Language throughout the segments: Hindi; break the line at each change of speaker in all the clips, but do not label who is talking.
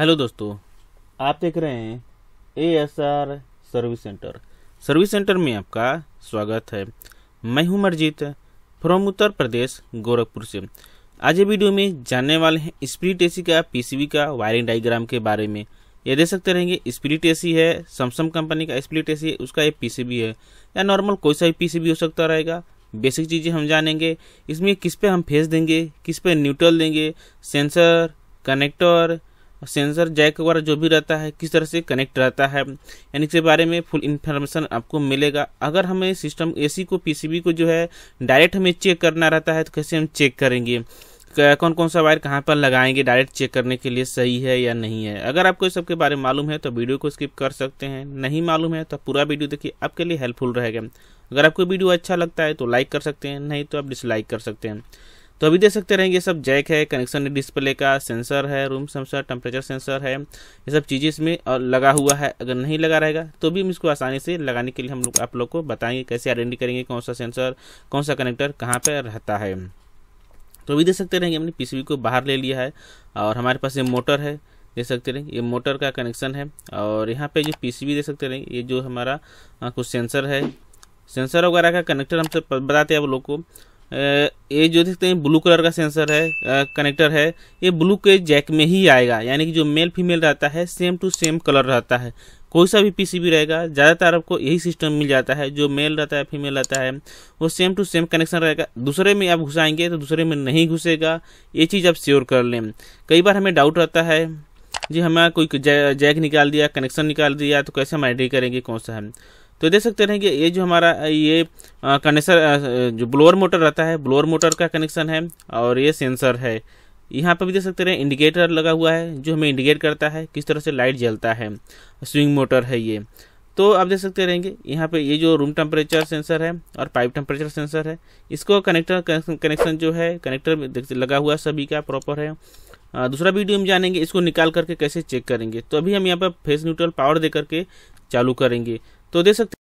हेलो दोस्तों आप देख रहे हैं A S R service centre service centre में आपका स्वागत है मैं हूं मरजीत फ्रॉम उत्तर प्रदेश गोरखपुर से आज ये वीडियो में जानने वाले हैं स्प्रिट एसी का पीसीबी का वायरिंग डायग्राम के बारे में ये देख सकते रहेंगे स्प्लिट एसी है सैमसंग कंपनी का स्प्लिट एसी है उसका ये पीसीबी है या नॉर्मल कोई सा भी पीसीबी हो सकता रहेगा बेसिक चीज़ें हम जानेंगे इसमें किस पे हम फेस देंगे किस पे न्यूट्रल देंगे सेंसर कनेक्टर सेंसर जैक वगैरह जो भी रहता है किस तरह से कनेक्ट रहता है यानी इसके बारे में फुल इन्फॉर्मेशन आपको मिलेगा अगर हमें सिस्टम एसी को पीसीबी को जो है डायरेक्ट हमें चेक करना रहता है तो कैसे हम चेक करेंगे कौन कौन सा वायर कहाँ पर लगाएंगे डायरेक्ट चेक करने के लिए सही है या नहीं है अगर आपको इस सबके बारे में मालूम है तो वीडियो को स्किप कर सकते हैं नहीं मालूम है तो पूरा वीडियो देखिए आपके लिए हेल्पफुल रहेगा अगर आपको वीडियो अच्छा लगता है तो लाइक कर सकते हैं नहीं तो आप डिसलाइक कर सकते हैं तो अभी देख सकते रहेंगे ये सब जैक है कनेक्शन डिस्प्ले का सेंसर है रूम सेंसर टेम्परेचर सेंसर है ये सब चीज़ें इसमें और लगा हुआ है अगर नहीं लगा रहेगा तो भी हम इसको आसानी से लगाने के लिए हम लोग आप लोग को बताएंगे कैसे आइडेंटी करेंगे कौन सा सेंसर कौन सा कनेक्टर कहाँ पर रहता है तो अभी देख सकते रहेंगे हमने पी को बाहर ले लिया है और हमारे पास ये मोटर है देख सकते रहें ये मोटर का कनेक्शन है और यहाँ पे जो पी देख सकते रहें ये जो हमारा कुछ सेंसर है सेंसर वगैरह का कनेक्टर हम सब बताते हैं आप लोग को ये जो देखते हैं ब्लू कलर का सेंसर है कनेक्टर है ये ब्लू के जैक में ही आएगा यानी कि जो मेल फीमेल रहता है सेम टू सेम कलर रहता है कोई सा भी पीसीबी रहेगा ज़्यादातर आपको यही सिस्टम मिल जाता है जो मेल रहता है फीमेल रहता है वो सेम टू सेम कनेक्शन रहेगा दूसरे में आप घुसाएंगे तो दूसरे में नहीं घुसेगा ये चीज़ आप श्योर कर लें कई बार हमें डाउट रहता है जी हमें कोई जैक निकाल दिया कनेक्शन निकाल दिया तो कैसे हम आइडी करेंगे कौन सा है तो देख सकते हैं कि ये जो हमारा ये कंडेंसर जो ब्लोअर मोटर रहता है ब्लोअर मोटर का कनेक्शन है और ये सेंसर है यहाँ पर भी देख सकते हैं इंडिकेटर लगा हुआ है जो हमें इंडिकेट करता है किस तरह से लाइट जलता है स्विंग मोटर है ये तो आप देख सकते रहेंगे यहाँ पे ये जो रूम टेम्परेचर सेंसर है और पाइप टेम्परेचर सेंसर है इसको कनेक्टर कनेक्शन जो है कनेक्टर लगा हुआ सभी का प्रॉपर है दूसरा वीडियो हम जानेंगे इसको निकाल करके कैसे चेक करेंगे तो अभी हम यहाँ पर फेस न्यूट्रल पावर दे करके चालू करेंगे तो देख सकते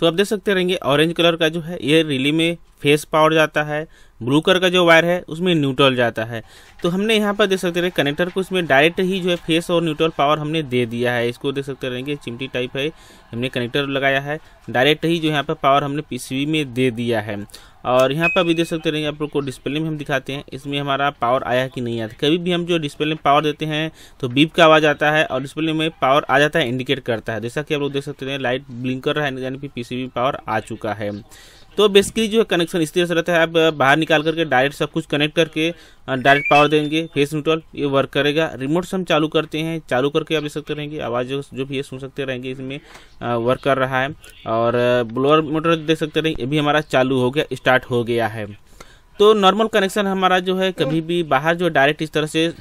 तो आप देख सकते रहेंगे ऑरेंज कलर का जो है ये रिली में फेस पावर जाता है ब्लू कलर का जो वायर है उसमें न्यूट्रल जाता है तो हमने यहाँ पर देख सकते रहे कनेक्टर को इसमें डायरेक्ट ही जो है फेस और न्यूट्रल पावर हमने दे दिया है इसको देख सकते रहेंगे चिमटी टाइप है हमने कनेक्टर लगाया है डायरेक्ट ही जो यहाँ पर पावर हमने पीसीबी में दे दिया है और यहाँ पर भी देख सकते रहेंगे आप लोग को डिस्प्ले में हम दिखाते हैं इसमें हमारा पावर आया कि नहीं आता कभी भी हम जो डिस्प्ले में पावर देते हैं तो बीप का आवाज़ आता है और डिस्प्ले में पावर आ जाता है इंडिकेट करता है जैसा कि आप लोग देख सकते हैं लाइट ब्लिंक कर रहा है यानी कि पी पावर आ चुका है तो बेसिकली जो कनेक्शन इस तरह से रहता है आप बाहर निकाल करके डायरेक्ट सब कुछ कनेक्ट करके डायरेक्ट पावर देंगे फेस न्यूट्रल ये वर्क करेगा रिमोट से हम चालू करते हैं चालू करके आप देख सकते रहेंगे आवाज़ जो भी है सुन सकते रहेंगे इसमें वर्क कर रहा है और ब्लोअर मोटर देख सकते रहेंगे ये भी हमारा चालू हो गया स्टार्ट हो गया है तो नॉर्मल कनेक्शन हमारा जो है कभी भी बाहर जो डायरेक्ट इस तरह से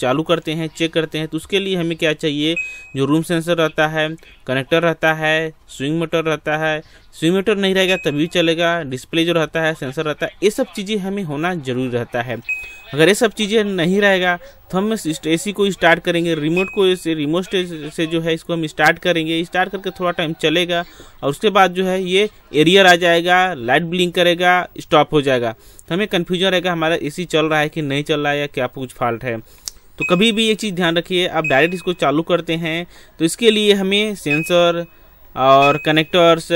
चालू करते हैं चेक करते हैं तो उसके लिए हमें क्या चाहिए जो रूम सेंसर रहता है कनेक्टर रहता है स्विंग मोटर रहता है स्विंग मोटर नहीं रहेगा तभी चलेगा डिस्प्ले जो रहता है सेंसर रहता है ये सब चीज़ें हमें होना जरूरी रहता है अगर ये सब चीज़ें नहीं रहेगा तो हम ए ए को स्टार्ट करेंगे रिमोट को इस रिमोट से जो है इसको हम स्टार्ट करेंगे स्टार्ट करके थोड़ा टाइम चलेगा और उसके बाद जो है ये एरियर आ जाएगा लाइट ब्लिंक करेगा स्टॉप हो जाएगा तो हमें कन्फ्यूजन रहेगा हमारा ए चल रहा है कि नहीं चल रहा है या क्या कुछ फॉल्ट है तो कभी भी ये चीज़ ध्यान रखिए आप डायरेक्ट इसको चालू करते हैं तो इसके लिए हमें सेंसर और कनेक्टर्स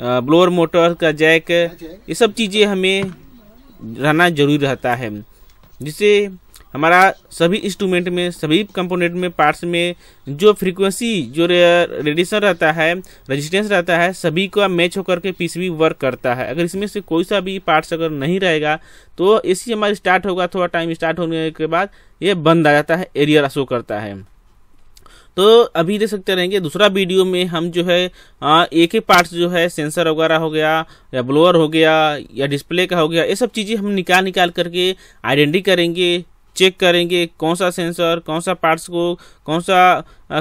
ब्लोअर मोटर का जैक ये सब चीज़ें हमें रहना जरूरी रहता है जिससे हमारा सभी इंस्ट्रूमेंट में सभी कंपोनेंट में पार्ट्स में जो फ्रीक्वेंसी जो रेडिएशन रहता है रेजिस्टेंस रहता है सभी को मैच होकर के पीसीबी वर्क करता है अगर इसमें से कोई सा भी पार्ट्स अगर नहीं रहेगा तो ए सी हमारा स्टार्ट होगा थोड़ा टाइम स्टार्ट होने के बाद ये बंद आ जाता है एरियर शो करता है तो अभी देख सकते रहेंगे दूसरा वीडियो में हम जो है आ, एक ही पार्ट्स जो है सेंसर वगैरह हो गया या ब्लोअर हो गया या डिस्प्ले का हो गया ये सब चीज़ें हम निकाल निकाल करके आइडेंटिटी करेंगे चेक करेंगे कौन सा सेंसर कौन सा पार्ट्स को कौन सा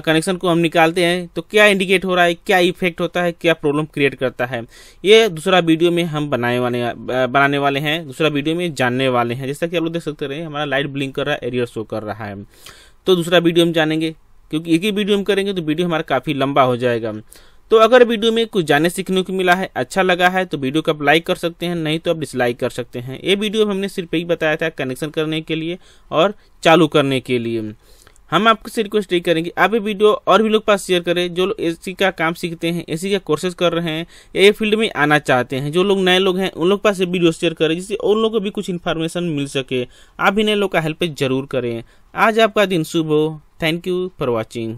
कनेक्शन को हम निकालते हैं तो क्या इंडिकेट हो रहा है क्या इफेक्ट होता है क्या प्रॉब्लम क्रिएट करता है ये दूसरा वीडियो में हम बनाए वाले बनाने वाले हैं दूसरा वीडियो में जानने वाले हैं जैसा कि आप लोग देख सकते रहे हमारा लाइट ब्लिंक कर रहा है एरियर शो कर रहा है तो दूसरा वीडियो हम जानेंगे क्योंकि एक ही वीडियो हम करेंगे तो वीडियो हमारा काफ़ी लंबा हो जाएगा तो अगर वीडियो में कुछ जाने सीखने को मिला है अच्छा लगा है तो वीडियो को आप लाइक कर सकते हैं नहीं तो आप डिसलाइक कर सकते हैं ये वीडियो हमने सिर्फ यही बताया था कनेक्शन करने के लिए और चालू करने के लिए हम आपसे रिक्वेस्ट यही करेंगे आप ये वीडियो और भी लोग पास शेयर करें जो लोग ए का काम सीखते हैं ए का कोर्सेज कर रहे हैं या फील्ड में आना चाहते हैं जो लोग नए लोग हैं उन लोग पास ये वीडियो शेयर करें जिससे उन लोगों को भी कुछ इन्फॉर्मेशन मिल सके आप भी नए लोग का हेल्प जरूर करें आज आपका दिन शुभ हो थैंक यू फॉर वॉचिंग